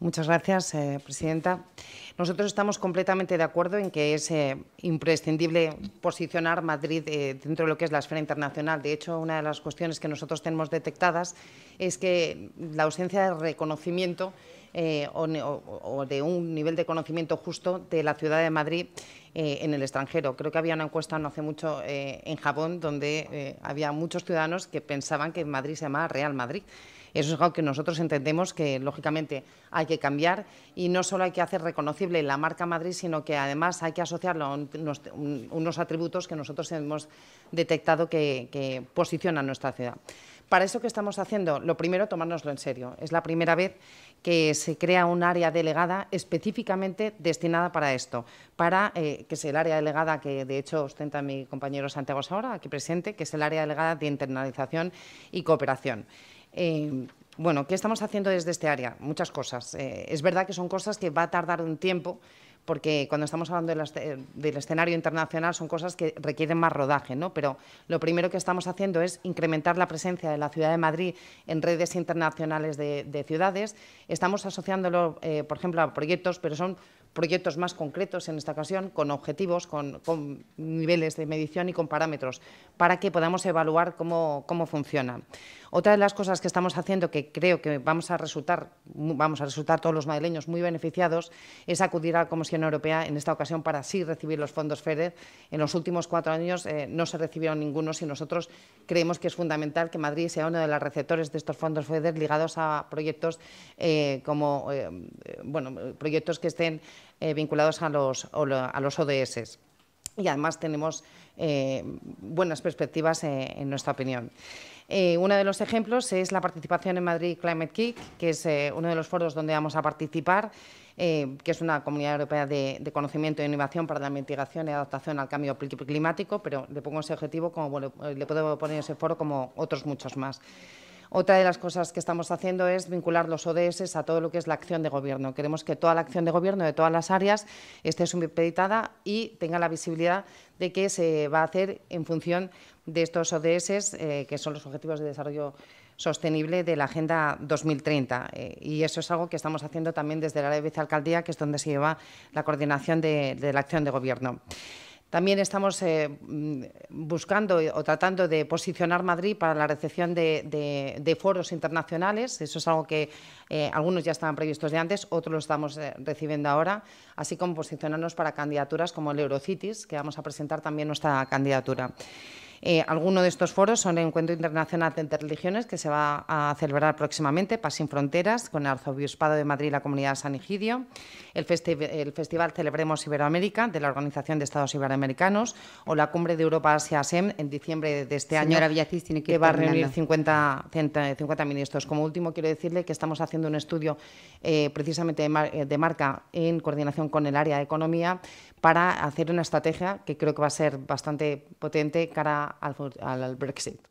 Muchas gracias, eh, presidenta. Nosotros estamos completamente de acuerdo en que es eh, imprescindible posicionar Madrid eh, dentro de lo que es la esfera internacional. De hecho, una de las cuestiones que nosotros tenemos detectadas es que la ausencia de reconocimiento eh, o, de un nivel de conocimiento justo de la ciudad de Madrid eh, en el extranjero. Creo que había una encuesta no hace mucho eh, en Japón donde había muchos ciudadanos que pensaban que Madrid se llamaba Real Madrid. Eso es algo que nosotros entendemos que, lógicamente, hay que cambiar y no solo hay que hacer reconocible la marca Madrid, sino que además hay que asociarlo a unos, atributos que nosotros hemos detectado que, que posicionan nuestra ciudad. Para eso que estamos haciendo, lo primero, tomárnoslo en serio. Es la primera vez que se crea un área delegada específicamente destinada para esto, para eh, que es el área delegada que de hecho ostenta mi compañero Santiago Saura, aquí presente, que es el área delegada de internalización y cooperación. Eh, bueno, ¿qué estamos haciendo desde este área? Muchas cosas. Eh, es verdad que son cosas que va a tardar un tiempo porque cuando estamos hablando del escenario internacional son cosas que requieren más rodaje, ¿no? Pero lo primero que estamos haciendo es incrementar la presencia de la ciudad de Madrid en redes internacionales de, ciudades. Estamos asociándolo, eh, por ejemplo, a proyectos, pero son proyectos más concretos en esta ocasión, con objetivos, con, niveles de medición y con parámetros, para que podamos evaluar cómo, funciona. Otra de las cosas que estamos haciendo, que creo que vamos a resultar, vamos a resultar todos los madrileños muy beneficiados, es acudir a la Comisión Europea en esta ocasión para sí recibir los fondos FEDER. En los últimos cuatro años eh, no se recibieron ninguno, y nosotros creemos que es fundamental que Madrid sea uno de los receptores de estos fondos FEDER ligados a proyectos eh, como, eh, bueno, proyectos que estén eh, vinculados a los, a los ODS. Y además tenemos eh, buenas perspectivas eh, en nuestra opinión. uno de los ejemplos es la participación en Madrid Climate Kick, que es uno de los foros donde vamos a participar, que es una comunidad europea de, conocimiento e innovación para la mitigación y adaptación al cambio climático, pero le pongo ese objetivo como le puedo poner ese foro como otros muchos más. Otra de las cosas que estamos haciendo es vincular los ODS a todo lo que es la acción de gobierno. Queremos que toda la acción de gobierno de todas las áreas esté supeditada y tenga la visibilidad de que se va a hacer en función de estos ODS, eh, que son los Objetivos de Desarrollo Sostenible de la Agenda 2030. Eh, y eso es algo que estamos haciendo también desde la vicealcaldía, que es donde se lleva la coordinación de la acción de gobierno. También estamos eh, buscando o tratando de posicionar Madrid para la recepción de, foros internacionales. Eso es algo que eh, algunos ya estaban previstos de antes, otros lo estamos eh, recibiendo ahora, así como posicionarnos para candidaturas como el Eurocities, que vamos a presentar también nuestra candidatura. Eh, algunos de estos foros son el Encuentro Internacional de Interreligiones, que se va a celebrar próximamente, Paz sin Fronteras, con el Arzobispado de Madrid y la Comunidad de San Egidio, el, Festival Celebremos Iberoamérica, de la Organización de Estados Iberoamericanos, o la Cumbre de Europa-Asia-SEM, en diciembre de este año, tiene que, va a reunir 50, ministros. Como último, quiero decirle que estamos haciendo un estudio eh, precisamente de, eh, de marca en coordinación con el área de economía para hacer una estrategia que creo que va a ser bastante potente cara al, al Brexit.